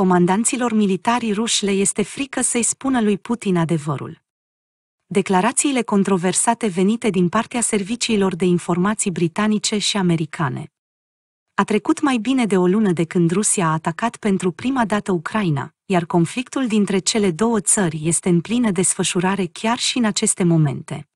comandanților militari ruși le este frică să-i spună lui Putin adevărul. Declarațiile controversate venite din partea serviciilor de informații britanice și americane. A trecut mai bine de o lună de când Rusia a atacat pentru prima dată Ucraina, iar conflictul dintre cele două țări este în plină desfășurare chiar și în aceste momente.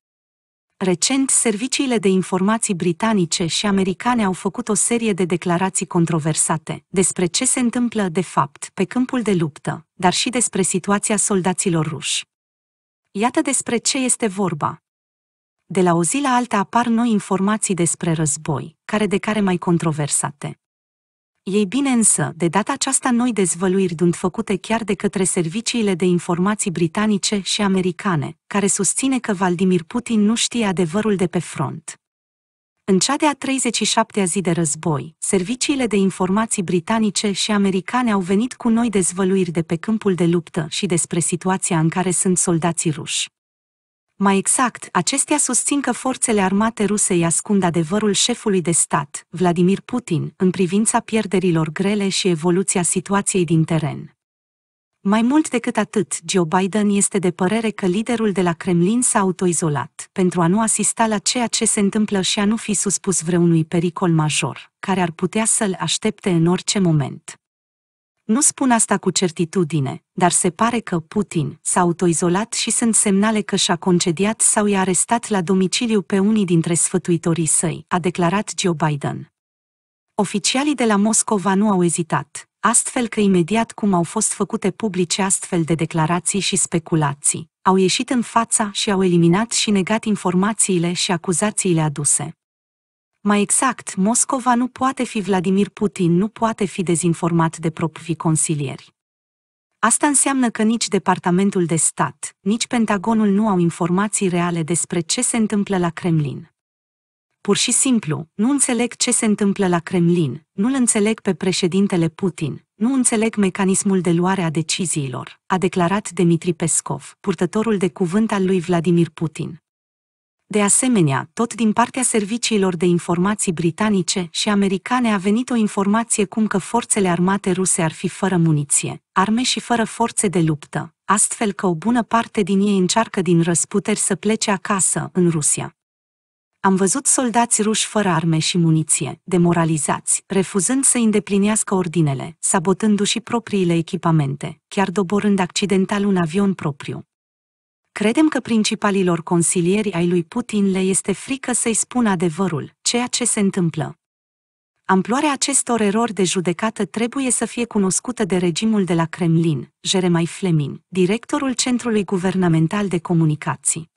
Recent, serviciile de informații britanice și americane au făcut o serie de declarații controversate despre ce se întâmplă de fapt pe câmpul de luptă, dar și despre situația soldaților ruși. Iată despre ce este vorba. De la o zi la alta apar noi informații despre război, care de care mai controversate. Ei bine însă, de data aceasta noi dezvăluiri dunt făcute chiar de către serviciile de informații britanice și americane, care susține că Vladimir Putin nu știe adevărul de pe front. În cea de-a 37-a zi de război, serviciile de informații britanice și americane au venit cu noi dezvăluiri de pe câmpul de luptă și despre situația în care sunt soldații ruși. Mai exact, acestea susțin că forțele armate ruse îi ascund adevărul șefului de stat, Vladimir Putin, în privința pierderilor grele și evoluția situației din teren. Mai mult decât atât, Joe Biden este de părere că liderul de la Kremlin s-a autoizolat pentru a nu asista la ceea ce se întâmplă și a nu fi suspus vreunui pericol major, care ar putea să-l aștepte în orice moment. Nu spun asta cu certitudine, dar se pare că Putin s-a autoizolat și sunt semnale că și-a concediat sau i-a arestat la domiciliu pe unii dintre sfătuitorii săi, a declarat Joe Biden. Oficialii de la Moscova nu au ezitat, astfel că imediat cum au fost făcute publice astfel de declarații și speculații, au ieșit în fața și au eliminat și negat informațiile și acuzațiile aduse. Mai exact, Moscova nu poate fi Vladimir Putin, nu poate fi dezinformat de proprii consilieri. Asta înseamnă că nici Departamentul de Stat, nici Pentagonul nu au informații reale despre ce se întâmplă la Kremlin. Pur și simplu, nu înțeleg ce se întâmplă la Kremlin, nu-l înțeleg pe președintele Putin, nu înțeleg mecanismul de luare a deciziilor, a declarat Dmitri Pescov, purtătorul de cuvânt al lui Vladimir Putin. De asemenea, tot din partea serviciilor de informații britanice și americane a venit o informație cum că forțele armate ruse ar fi fără muniție, arme și fără forțe de luptă, astfel că o bună parte din ei încearcă din răsputeri să plece acasă, în Rusia. Am văzut soldați ruși fără arme și muniție, demoralizați, refuzând să îndeplinească ordinele, sabotându-și propriile echipamente, chiar doborând accidental un avion propriu, Credem că principalilor consilieri ai lui Putin le este frică să-i spună adevărul, ceea ce se întâmplă. Amploarea acestor erori de judecată trebuie să fie cunoscută de regimul de la Kremlin, Jeremai Flemin, directorul Centrului Guvernamental de Comunicații.